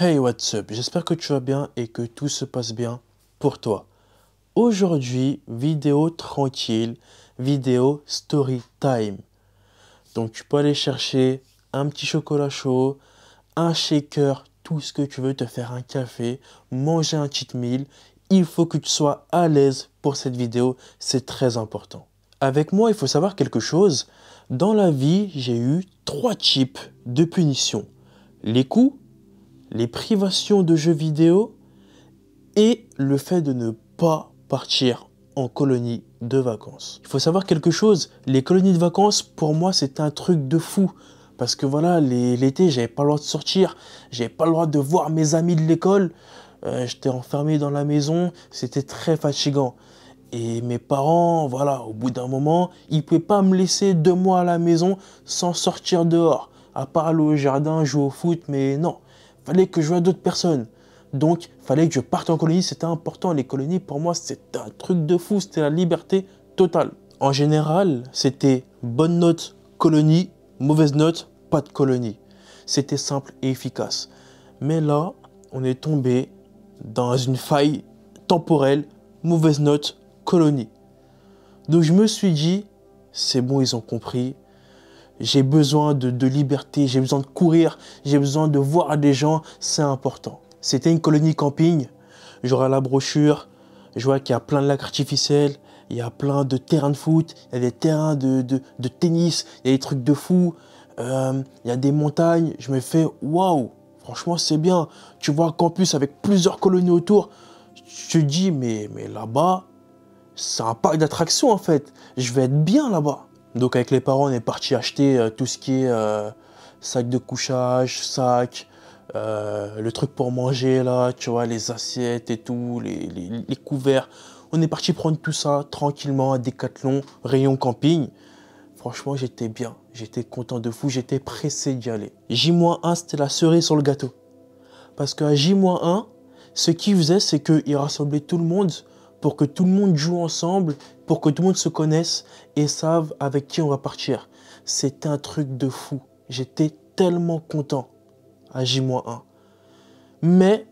Hey what's up, j'espère que tu vas bien et que tout se passe bien pour toi. Aujourd'hui, vidéo tranquille, vidéo story time. Donc tu peux aller chercher un petit chocolat chaud, un shaker, tout ce que tu veux, te faire un café, manger un cheat meal. Il faut que tu sois à l'aise pour cette vidéo, c'est très important. Avec moi, il faut savoir quelque chose. Dans la vie, j'ai eu trois types de punitions. Les coups, les privations de jeux vidéo et le fait de ne pas partir en colonie de vacances. Il faut savoir quelque chose, les colonies de vacances, pour moi, c'est un truc de fou. Parce que voilà, l'été, j'avais pas le droit de sortir, j'avais pas le droit de voir mes amis de l'école, euh, j'étais enfermé dans la maison, c'était très fatigant. Et mes parents, voilà, au bout d'un moment, ils pouvaient pas me laisser deux mois à la maison sans sortir dehors, à part aller au jardin, jouer au foot, mais non fallait que je vois d'autres personnes. Donc, fallait que je parte en colonie, c'était important. Les colonies, pour moi, c'était un truc de fou, c'était la liberté totale. En général, c'était bonne note, colonie, mauvaise note, pas de colonie. C'était simple et efficace. Mais là, on est tombé dans une faille temporelle, mauvaise note, colonie. Donc je me suis dit, c'est bon, ils ont compris, j'ai besoin de, liberté, j'ai besoin de courir, j'ai besoin de voir des gens, c'est important. C'était une colonie camping, j'aurai la brochure, je vois qu'il y a plein de lacs artificiels, il y a plein de terrains de foot, il y a des terrains de, tennis, il y a des trucs de fou, euh, il y a des montagnes, je me fais waouh, franchement c'est bien. Tu vois un campus avec plusieurs colonies autour, je te dis mais, mais là-bas, c'est un parc d'attractions en fait, je vais être bien là-bas. Donc avec les parents, on est parti acheter euh, tout ce qui est euh, sac de couchage, sac, euh, le truc pour manger là, tu vois, les assiettes et tout, les, couverts. On est parti prendre tout ça tranquillement à Decathlon, rayon camping. Franchement, j'étais bien, j'étais content de fou, j'étais pressé d'y aller. J-1, c'était la cerise sur le gâteau. Parce qu'à J-1, ce qu'ils faisait c'est qu'ils rassemblait tout le monde pour que tout le monde joue ensemble, pour que tout le monde se connaisse et savent avec qui on va partir. C'était un truc de fou. J'étais tellement content à J-1. Mais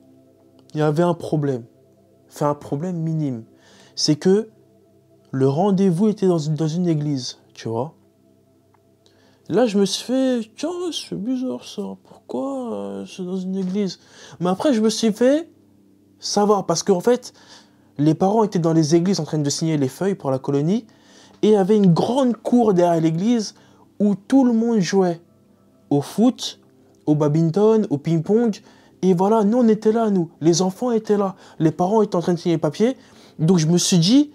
il y avait un problème. Enfin, un problème minime. C'est que le rendez-vous était dans une, dans une église, tu vois. Là, je me suis fait, tiens, c'est bizarre ça, pourquoi euh, c'est dans une église Mais après, je me suis fait savoir, parce qu'en fait, les parents étaient dans les églises en train de signer les feuilles pour la colonie et il y avait une grande cour derrière l'église où tout le monde jouait au foot, au badminton, au ping-pong. Et voilà, nous, on était là, nous. Les enfants étaient là. Les parents étaient en train de signer les papiers. Donc, je me suis dit,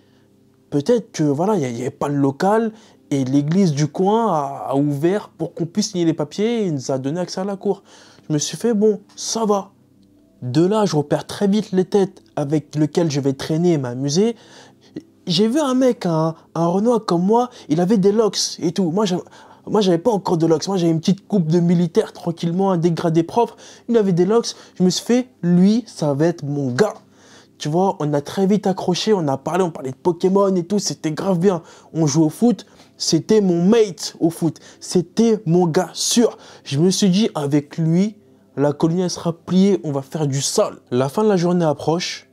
peut-être que, voilà, il n'y avait pas le local et l'église du coin a, ouvert pour qu'on puisse signer les papiers et nous a donné accès à la cour. Je me suis fait, bon, ça va. De là, je repère très vite les têtes avec lesquelles je vais traîner et m'amuser. J'ai vu un mec, un, un Renoir comme moi, il avait des locks et tout. Moi, moi, j'avais pas encore de locks. Moi, j'avais une petite coupe de militaire tranquillement, un dégradé propre. Il avait des locks. Je me suis fait, lui, ça va être mon gars. Tu vois, on a très vite accroché, on a parlé, on parlait de Pokémon et tout, c'était grave bien. On joue au foot, c'était mon mate au foot, c'était mon gars sûr. Je me suis dit, avec lui, la colline sera pliée, on va faire du sol. La fin de la journée approche.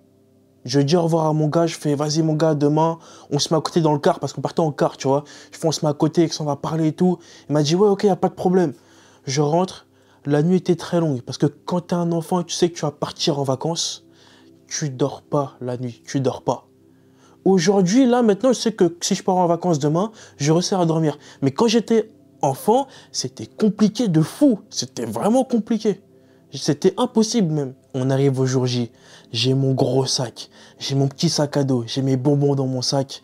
Je dis au revoir à mon gars, je fais vas-y mon gars, demain, on se met à côté dans le car parce qu'on partait en car, tu vois. Je fais on se met à côté, on va parler et tout. Il m'a dit ouais, ok, y a pas de problème. Je rentre, la nuit était très longue parce que quand t'es un enfant et tu sais que tu vas partir en vacances, tu dors pas la nuit, tu dors pas. Aujourd'hui, là, maintenant, je sais que si je pars en vacances demain, je resserre à dormir. Mais quand j'étais enfant, c'était compliqué de fou. C'était vraiment compliqué. C'était impossible même. On arrive au jour J. J'ai mon gros sac. J'ai mon petit sac à dos. J'ai mes bonbons dans mon sac.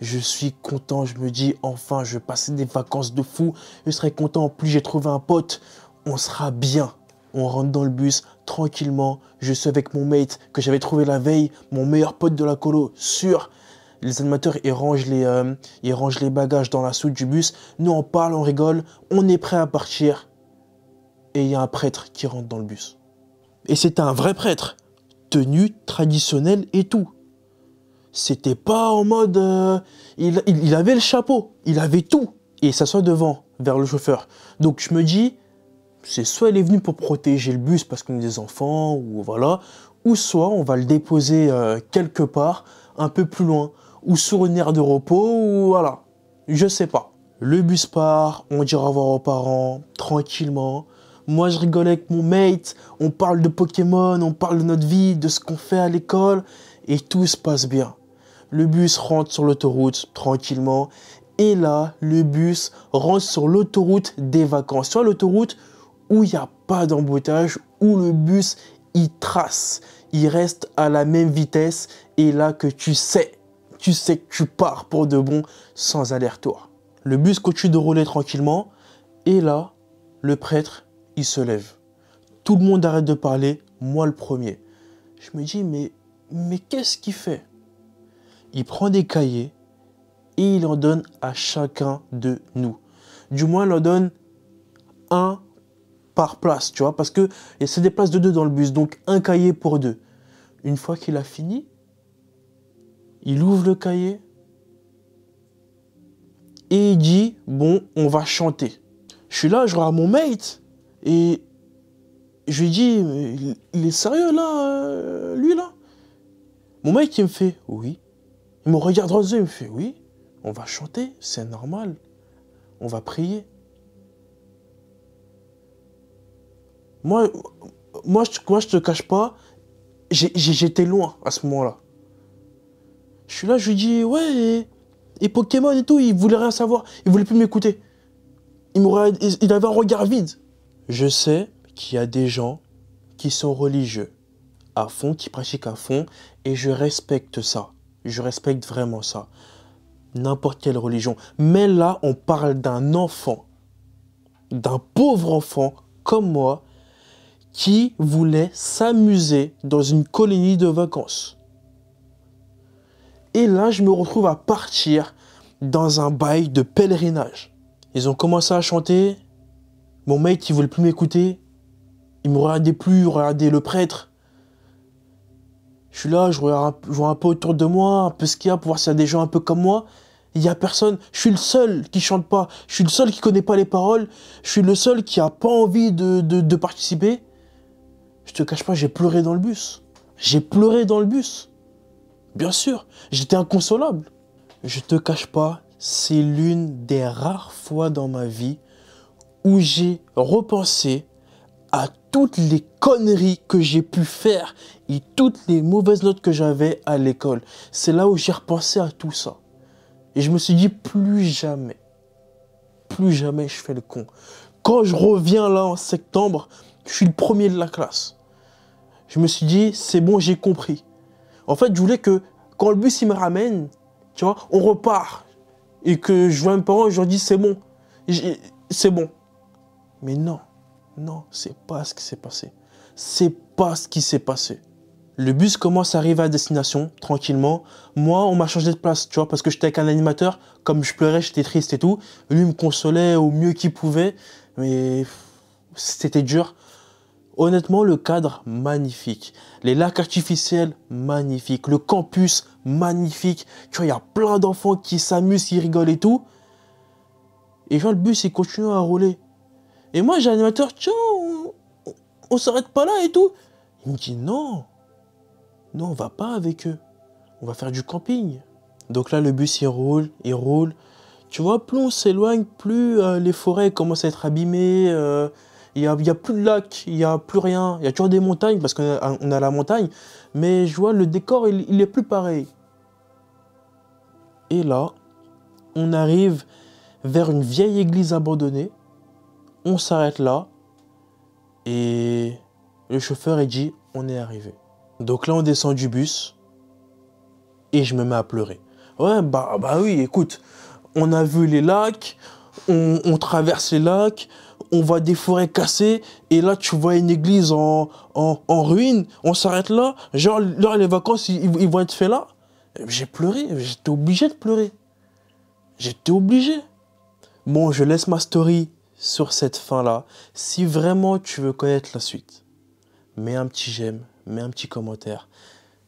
Je suis content. Je me dis enfin, je vais passer des vacances de fou. Je serai content. En plus, j'ai trouvé un pote. On sera bien. On rentre dans le bus tranquillement. Je suis avec mon mate que j'avais trouvé la veille. Mon meilleur pote de la colo. Sûr les animateurs ils rangent les, euh, les bagages dans la soute du bus. Nous on parle, on rigole, on est prêt à partir et il y a un prêtre qui rentre dans le bus. Et c'était un vrai prêtre, tenue traditionnelle et tout. C'était pas en mode... Euh, il, avait le chapeau, il avait tout. Et il s'assoit devant, vers le chauffeur. Donc je me dis, c'est soit il est venu pour protéger le bus parce qu'on est des enfants, ou voilà, ou soit on va le déposer euh, quelque part, un peu plus loin, ou sur une aire de repos, ou voilà. Je sais pas. Le bus part, on dit au revoir aux parents, tranquillement. Moi, je rigole avec mon mate. On parle de Pokémon, on parle de notre vie, de ce qu'on fait à l'école. Et tout se passe bien. Le bus rentre sur l'autoroute tranquillement. Et là, le bus rentre sur l'autoroute des vacances. Sur l'autoroute où il n'y a pas d'embouteillage, où le bus, il trace. Il reste à la même vitesse. Et là que tu sais, tu sais que tu pars pour de bon sans aller-retour. Le bus continue de rouler tranquillement. Et là, le prêtre il se lève. Tout le monde arrête de parler, moi le premier. Je me dis, mais, mais qu'est-ce qu'il fait Il prend des cahiers et il en donne à chacun de nous. Du moins, il en donne un par place, tu vois, parce que c'est des places de deux dans le bus, donc un cahier pour deux. Une fois qu'il a fini, il ouvre le cahier et il dit, bon, on va chanter. Je suis là, je vois mon mate. Et je lui dis, il est sérieux là, euh, lui là Mon mec, il me fait, oui. Il me regarde dans les yeux, il me fait, oui. On va chanter, c'est normal. On va prier. Moi, moi, je, moi, te cache pas, j'étais loin à ce moment-là. Je suis là, je lui dis, ouais, et, Pokémon et tout, il voulait rien savoir, il voulait plus m'écouter. Il, il, avait un regard vide. Je sais qu'il y a des gens qui sont religieux à fond, qui pratiquent à fond, et je respecte ça. Je respecte vraiment ça. N'importe quelle religion. Mais là, on parle d'un enfant, d'un pauvre enfant comme moi, qui voulait s'amuser dans une colonie de vacances. Et là, je me retrouve à partir dans un bail de pèlerinage. Ils ont commencé à chanter mon mec, il voulait plus m'écouter. Il me regardait plus, il le prêtre. Je suis là, je vois un peu autour de moi, un peu ce qu'il y a pour voir s'il y a des gens un peu comme moi. Il n'y a personne. Je suis le seul qui chante pas. Je suis le seul qui connaît pas les paroles. Je suis le seul qui a pas envie de, de, de participer. Je te cache pas, j'ai pleuré dans le bus. J'ai pleuré dans le bus. Bien sûr, j'étais inconsolable. Je te cache pas, c'est l'une des rares fois dans ma vie où j'ai repensé à toutes les conneries que j'ai pu faire et toutes les mauvaises notes que j'avais à l'école. C'est là où j'ai repensé à tout ça. Et je me suis dit, plus jamais, plus jamais je fais le con. Quand je reviens là en septembre, je suis le premier de la classe. Je me suis dit, c'est bon, j'ai compris. En fait, je voulais que quand le bus il me ramène, tu vois, on repart. Et que je vois mes parents et je leur dis, c'est bon. C'est bon. Mais non, non, c'est pas ce qui s'est passé. C'est pas ce qui s'est passé. Le bus commence à arriver à destination, tranquillement. Moi, on m'a changé de place, tu vois, parce que j'étais avec un animateur. Comme je pleurais, j'étais triste et tout. Lui me consolait au mieux qu'il pouvait, mais c'était dur. Honnêtement, le cadre, magnifique. Les lacs artificiels, magnifique. Le campus, magnifique. Tu vois, il y a plein d'enfants qui s'amusent, qui rigolent et tout. Et genre, le bus, il continue à rouler. Et moi, j'ai animateur. tiens, on, s'arrête pas là et tout. Il me dit non, non, on va pas avec eux. On va faire du camping. Donc là, le bus, il roule, il roule. Tu vois, plus on s'éloigne, plus euh, les forêts commencent à être abîmées. Euh, il n'y a, a, plus de lac, il n'y a plus rien. Il y a toujours des montagnes, parce qu'on a, a, la montagne. Mais je vois, le décor, il, il est plus pareil. Et là, on arrive vers une vieille église abandonnée on s'arrête là. Et le chauffeur, est dit, on est arrivé. Donc là, on descend du bus et je me mets à pleurer. Ouais, bah, bah oui, écoute, on a vu les lacs, on, traverse les lacs, on voit des forêts cassées, et là, tu vois une église en, ruine, on s'arrête là, genre, là, les vacances, ils vont être faits là. J'ai pleuré, j'étais obligé de pleurer. J'étais obligé. Bon, je laisse ma story sur cette fin-là si vraiment tu veux connaître la suite. Mets un petit j'aime, mets un petit commentaire.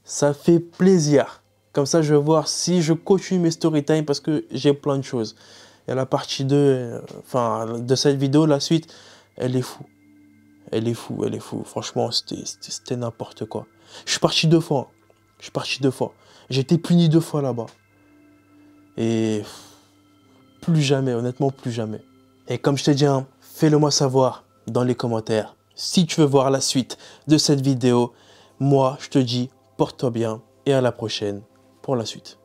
Ça fait plaisir. Comme ça, je vais voir si je continue mes story time parce que j'ai plein de choses. Et la partie 2, euh, enfin, de cette vidéo, la suite, elle est fou. Elle est fou, elle est fou. Franchement, c'était n'importe quoi. Je suis parti deux fois. Hein. Je suis parti deux fois. J'ai été puni deux fois là-bas. Et plus jamais, honnêtement, plus jamais. Et comme je te dis, hein, fais-le moi savoir dans les commentaires. Si tu veux voir la suite de cette vidéo, moi je te dis, porte-toi bien et à la prochaine pour la suite.